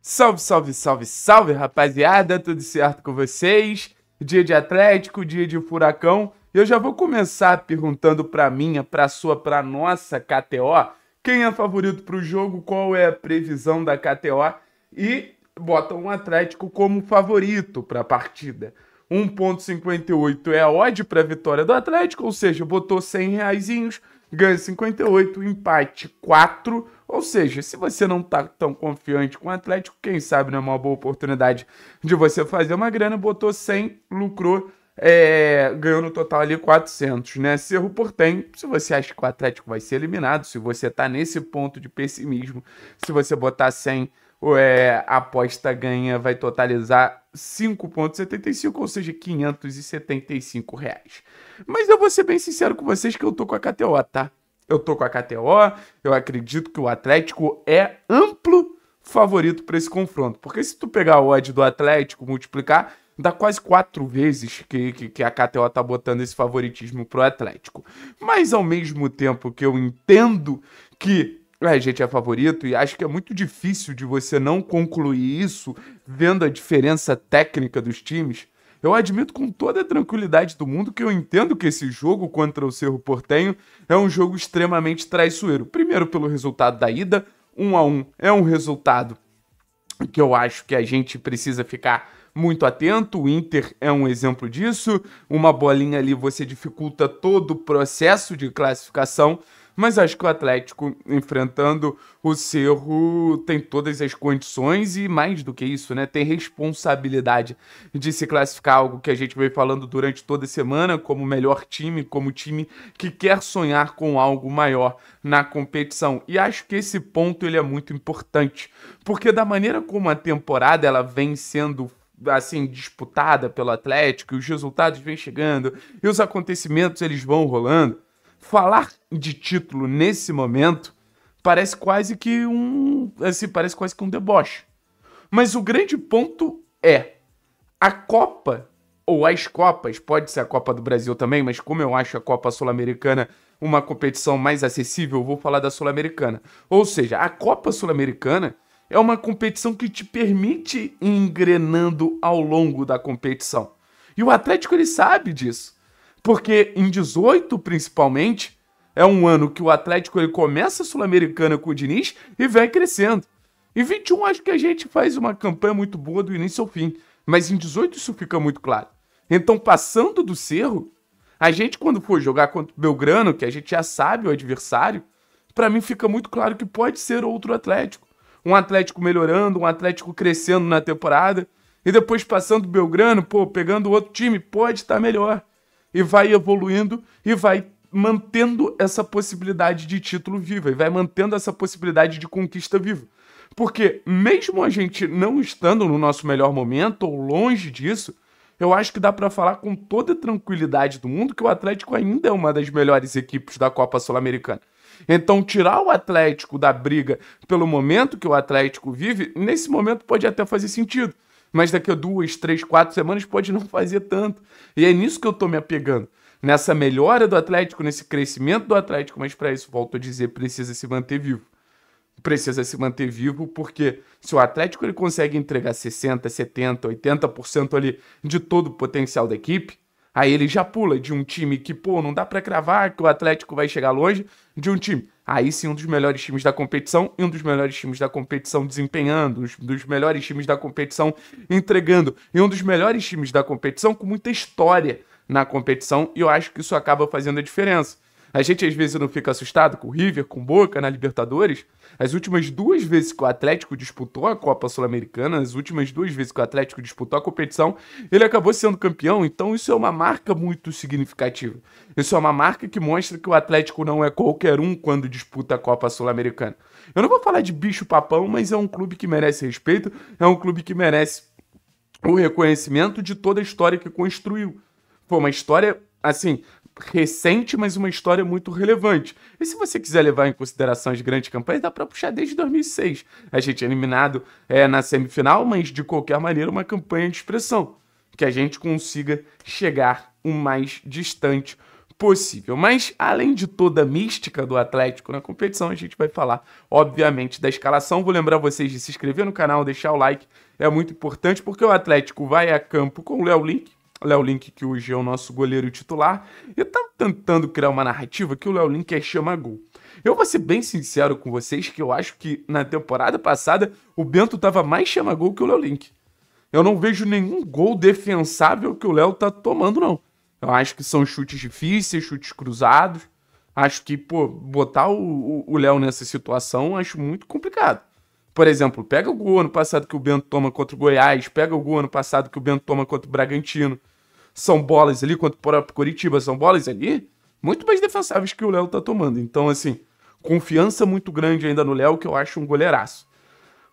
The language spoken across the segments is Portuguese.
Salve, salve, salve, salve, rapaziada, tudo certo com vocês? Dia de Atlético, dia de Furacão. Eu já vou começar perguntando pra minha, pra sua, pra nossa KTO, quem é favorito pro jogo, qual é a previsão da KTO e botam um o Atlético como favorito para a partida. 1,58 é a odd para a vitória do Atlético, ou seja, botou 100 reaisinhos, ganha 58, empate 4. Ou seja, se você não está tão confiante com o Atlético, quem sabe não é uma boa oportunidade de você fazer uma grana, botou 100, lucrou é, ganhou no total ali 400, né? Cerro Portem, se você acha que o Atlético vai ser eliminado, se você tá nesse ponto de pessimismo, se você botar 100, é, a aposta ganha vai totalizar 5,75, ou seja, 575 reais. Mas eu vou ser bem sincero com vocês que eu tô com a KTO, tá? Eu tô com a KTO, eu acredito que o Atlético é amplo favorito para esse confronto. Porque se tu pegar a odd do Atlético, multiplicar, dá quase quatro vezes que, que, que, a KTO tá botando esse favoritismo pro Atlético. Mas ao mesmo tempo que eu entendo que é, gente é favorito e acho que é muito difícil de você não concluir isso vendo a diferença técnica dos times. Eu admito com toda a tranquilidade do mundo que eu entendo que esse jogo contra o Cerro Portenho é um jogo extremamente traiçoeiro. Primeiro pelo resultado da ida, 1 um a 1 um, é um resultado que eu acho que a gente precisa ficar muito atento. O Inter é um exemplo disso. Uma bolinha ali você dificulta todo o processo de classificação. Mas acho que o Atlético, enfrentando o Cerro, tem todas as condições e mais do que isso, né? Tem responsabilidade de se classificar, algo que a gente veio falando durante toda a semana, como melhor time, como time que quer sonhar com algo maior na competição. E acho que esse ponto ele é muito importante, porque da maneira como a temporada ela vem sendo assim disputada pelo Atlético, e os resultados vêm chegando e os acontecimentos eles vão rolando falar de título nesse momento parece quase que um, assim, parece quase que um deboche. Mas o grande ponto é a Copa ou as Copas, pode ser a Copa do Brasil também, mas como eu acho a Copa Sul-Americana uma competição mais acessível, vou falar da Sul-Americana. Ou seja, a Copa Sul-Americana é uma competição que te permite ir engrenando ao longo da competição. E o Atlético ele sabe disso porque em 18 principalmente é um ano que o Atlético ele começa a Sul-Americana com o Diniz e vem crescendo. Em 21 acho que a gente faz uma campanha muito boa do início ao fim, mas em 18 isso fica muito claro. Então passando do Cerro, a gente quando for jogar contra o Belgrano, que a gente já sabe o adversário, para mim fica muito claro que pode ser outro Atlético. Um Atlético melhorando, um Atlético crescendo na temporada e depois passando o Belgrano, pô, pegando outro time, pode estar tá melhor e vai evoluindo e vai mantendo essa possibilidade de título viva e vai mantendo essa possibilidade de conquista viva. Porque mesmo a gente não estando no nosso melhor momento ou longe disso, eu acho que dá para falar com toda tranquilidade do mundo que o Atlético ainda é uma das melhores equipes da Copa Sul-Americana. Então, tirar o Atlético da briga pelo momento que o Atlético vive, nesse momento pode até fazer sentido mas daqui a duas, três, quatro semanas pode não fazer tanto. E é nisso que eu estou me apegando. Nessa melhora do Atlético, nesse crescimento do Atlético, mas para isso, volto a dizer, precisa se manter vivo. Precisa se manter vivo porque se o Atlético ele consegue entregar 60, 70, 80% ali de todo o potencial da equipe, Aí ele já pula de um time que, pô, não dá para cravar que o Atlético vai chegar longe, de um time. Aí sim, um dos melhores times da competição e um dos melhores times da competição desempenhando, um dos melhores times da competição entregando, e um dos melhores times da competição com muita história na competição, e eu acho que isso acaba fazendo a diferença. A gente às vezes não fica assustado com o River, com Boca na Libertadores. As últimas duas vezes que o Atlético disputou a Copa Sul-Americana, as últimas duas vezes que o Atlético disputou a competição, ele acabou sendo campeão. Então isso é uma marca muito significativa. Isso é uma marca que mostra que o Atlético não é qualquer um quando disputa a Copa Sul-Americana. Eu não vou falar de bicho-papão, mas é um clube que merece respeito, é um clube que merece o reconhecimento de toda a história que construiu. Foi uma história, assim, recente, mas uma história muito relevante. E se você quiser levar em consideração as grandes campanhas, dá para puxar desde 2006. A gente é eliminado é, na semifinal, mas de qualquer maneira uma campanha de expressão. Que a gente consiga chegar o mais distante possível. Mas, além de toda a mística do Atlético na competição, a gente vai falar, obviamente, da escalação. Vou lembrar vocês de se inscrever no canal, deixar o like, é muito importante, porque o Atlético vai a campo com o Léo Link, Léo Link, que hoje é o nosso goleiro titular, e tá tentando criar uma narrativa que o Léo Link é chama gol. Eu vou ser bem sincero com vocês que eu acho que na temporada passada o Bento tava mais chama gol que o Léo Link. Eu não vejo nenhum gol defensável que o Léo tá tomando, não. Eu acho que são chutes difíceis, chutes cruzados. Acho que, pô, botar o Léo nessa situação acho muito complicado. Por exemplo, pega o gol ano passado que o Bento toma contra o Goiás, pega o gol ano passado que o Bento toma contra o Bragantino. São bolas ali contra o próprio Curitiba, são bolas ali muito mais defensáveis que o Léo tá tomando. Então, assim, confiança muito grande ainda no Léo, que eu acho um goleiraço.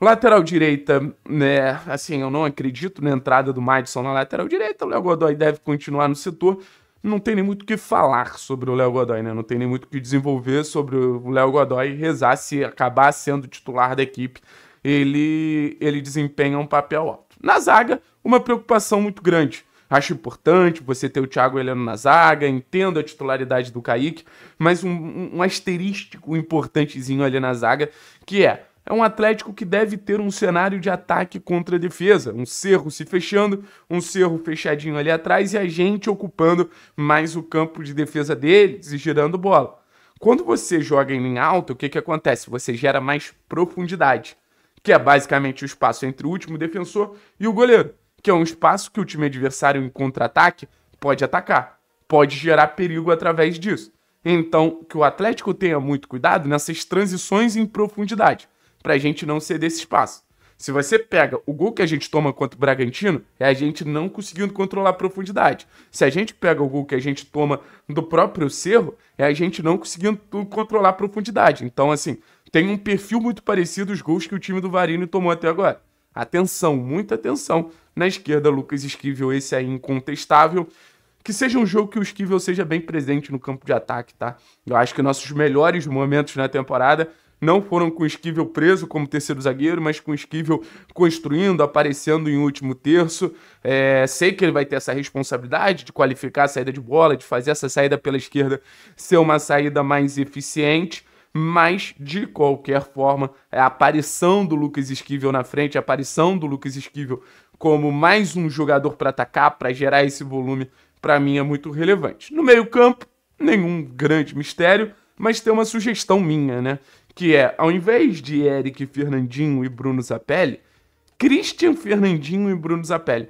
Lateral direita, né? Assim, eu não acredito na entrada do Madison na lateral direita. O Léo Godoy deve continuar no setor não tem nem muito o que falar sobre o Léo Godoy, né? Não tem nem muito o que desenvolver sobre o Léo Godoy rezar se acabar sendo titular da equipe. Ele, ele desempenha um papel alto. Na zaga, uma preocupação muito grande. Acho importante você ter o Thiago Heleno na zaga, entendo a titularidade do Kaique, mas um, um asterístico importantezinho ali na zaga, que é é um Atlético que deve ter um cenário de ataque contra a defesa. Um cerro se fechando, um cerro fechadinho ali atrás e a gente ocupando mais o campo de defesa deles e girando bola. Quando você joga em linha alta, o que, que acontece? Você gera mais profundidade, que é basicamente o espaço entre o último defensor e o goleiro, que é um espaço que o time adversário em contra-ataque pode atacar, pode gerar perigo através disso. Então, que o Atlético tenha muito cuidado nessas transições em profundidade para a gente não ceder esse espaço. Se você pega o gol que a gente toma contra o Bragantino, é a gente não conseguindo controlar a profundidade. Se a gente pega o gol que a gente toma do próprio Cerro, é a gente não conseguindo controlar a profundidade. Então, assim, tem um perfil muito parecido os gols que o time do Varino tomou até agora. Atenção, muita atenção. Na esquerda, Lucas Esquivel, esse aí incontestável. Que seja um jogo que o Esquivel seja bem presente no campo de ataque, tá? Eu acho que nossos melhores momentos na temporada não foram com o Esquivel preso como terceiro zagueiro, mas com o Esquivel construindo, aparecendo em último terço. É, sei que ele vai ter essa responsabilidade de qualificar a saída de bola, de fazer essa saída pela esquerda ser uma saída mais eficiente. Mas, de qualquer forma, a aparição do Lucas Esquivel na frente, a aparição do Lucas Esquivel como mais um jogador para atacar, para gerar esse volume, para mim é muito relevante. No meio-campo, nenhum grande mistério, mas tem uma sugestão minha, né? que é, ao invés de Eric Fernandinho e Bruno Zapelli, Christian Fernandinho e Bruno Zapelli.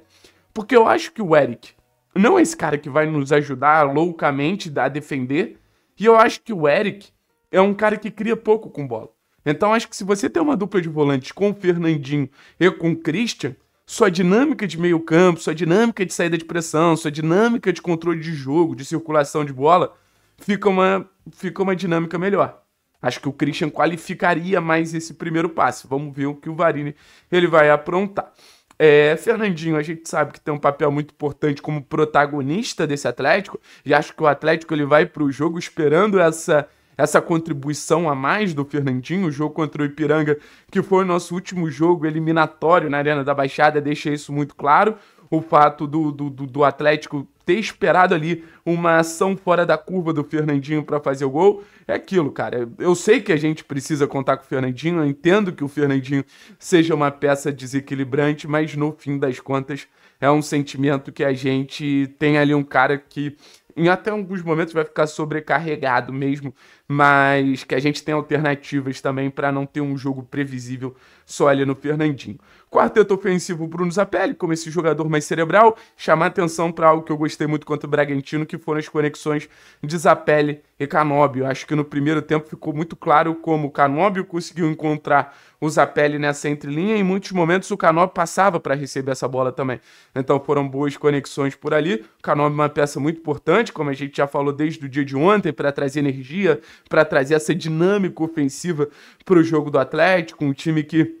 Porque eu acho que o Eric não é esse cara que vai nos ajudar loucamente a defender, e eu acho que o Eric é um cara que cria pouco com bola. Então acho que se você tem uma dupla de volantes com o Fernandinho e com o Christian, sua dinâmica de meio campo, sua dinâmica de saída de pressão, sua dinâmica de controle de jogo, de circulação de bola, fica uma, fica uma dinâmica melhor. Acho que o Christian qualificaria mais esse primeiro passe. Vamos ver o que o Varini ele vai aprontar. É, Fernandinho, a gente sabe que tem um papel muito importante como protagonista desse Atlético, e acho que o Atlético ele vai para o jogo esperando essa essa contribuição a mais do Fernandinho, o jogo contra o Ipiranga, que foi o nosso último jogo eliminatório na Arena da Baixada, deixa isso muito claro. O fato do, do, do Atlético ter esperado ali uma ação fora da curva do Fernandinho para fazer o gol. É aquilo, cara. Eu sei que a gente precisa contar com o Fernandinho, eu entendo que o Fernandinho seja uma peça desequilibrante, mas no fim das contas é um sentimento que a gente tem ali um cara que em até alguns momentos vai ficar sobrecarregado mesmo mas que a gente tem alternativas também para não ter um jogo previsível só ali no Fernandinho. Quarteto ofensivo Bruno Zapelli, como esse jogador mais cerebral, chamar atenção para algo que eu gostei muito contra o Bragantino, que foram as conexões de Zapelli e Canóbio. Acho que no primeiro tempo ficou muito claro como o Canóbio conseguiu encontrar o Zapelli nessa entrelinha e em muitos momentos o Canóbio passava para receber essa bola também. Então foram boas conexões por ali. O Canóbio é uma peça muito importante, como a gente já falou desde o dia de ontem, para trazer energia, para trazer essa dinâmica ofensiva para o jogo do Atlético, um time que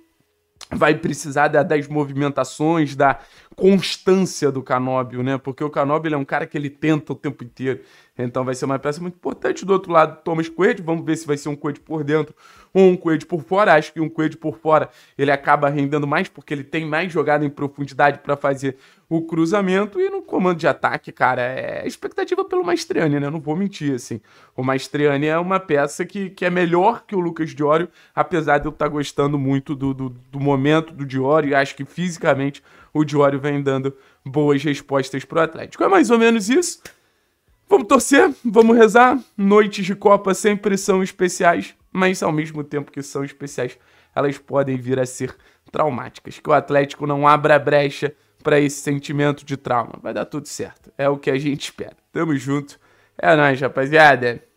vai precisar da, das movimentações, da constância do Canóbio, né? Porque o Canóbio é um cara que ele tenta o tempo inteiro. Então vai ser uma peça muito importante. Do outro lado, Thomas Coelho, vamos ver se vai ser um Coelho por dentro ou um Coelho por fora. Acho que um Coelho por fora ele acaba rendendo mais porque ele tem mais jogada em profundidade para fazer o cruzamento e no comando de ataque, cara, é expectativa pelo Maestriani, né? Não vou mentir, assim. O Maestriani é uma peça que, que é melhor que o Lucas Diório, apesar de eu estar tá gostando muito do, do, do momento do Diório acho que fisicamente o Diório vem dando boas respostas pro Atlético. É mais ou menos isso. Vamos torcer, vamos rezar. Noites de Copa sempre são especiais, mas ao mesmo tempo que são especiais, elas podem vir a ser traumáticas. Que o Atlético não abra brecha para esse sentimento de trauma. Vai dar tudo certo. É o que a gente espera. Tamo junto. É nóis, rapaziada.